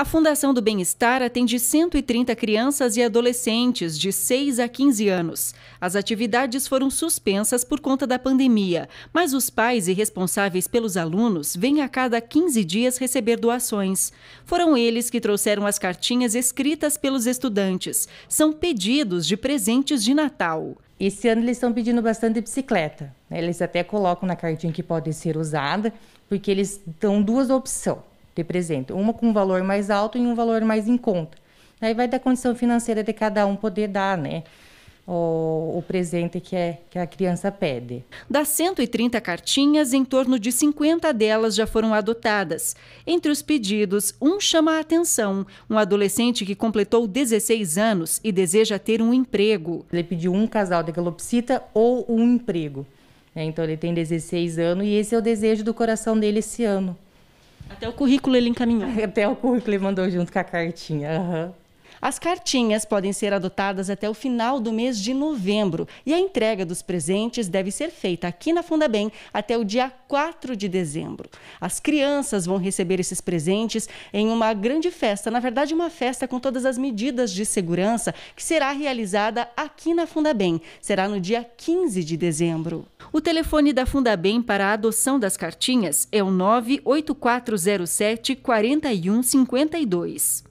A Fundação do Bem-Estar atende 130 crianças e adolescentes de 6 a 15 anos. As atividades foram suspensas por conta da pandemia, mas os pais e responsáveis pelos alunos vêm a cada 15 dias receber doações. Foram eles que trouxeram as cartinhas escritas pelos estudantes. São pedidos de presentes de Natal. Esse ano eles estão pedindo bastante bicicleta. Né? Eles até colocam na cartinha que pode ser usada, porque eles dão duas opções representam. Uma com um valor mais alto e um valor mais em conta. Aí vai da condição financeira de cada um poder dar, né? O, presente que, é, que a criança pede. Das 130 cartinhas, em torno de 50 delas já foram adotadas. Entre os pedidos, um chama a atenção: um adolescente que completou 16 anos e deseja ter um emprego. Ele pediu um casal de calopsita ou um emprego. É, então ele tem 16 anos e esse é o desejo do coração dele esse ano. Até o currículo ele encaminhou. Até o currículo ele mandou junto com a cartinha. Uhum. As cartinhas podem ser adotadas até o final do mês de novembro e a entrega dos presentes deve ser feita aqui na Fundabem até o dia 4 de dezembro. As crianças vão receber esses presentes em uma grande festa, na verdade uma festa com todas as medidas de segurança que será realizada aqui na Fundabem. Será no dia 15 de dezembro. O telefone da Fundabem para a adoção das cartinhas é o 98407 4152.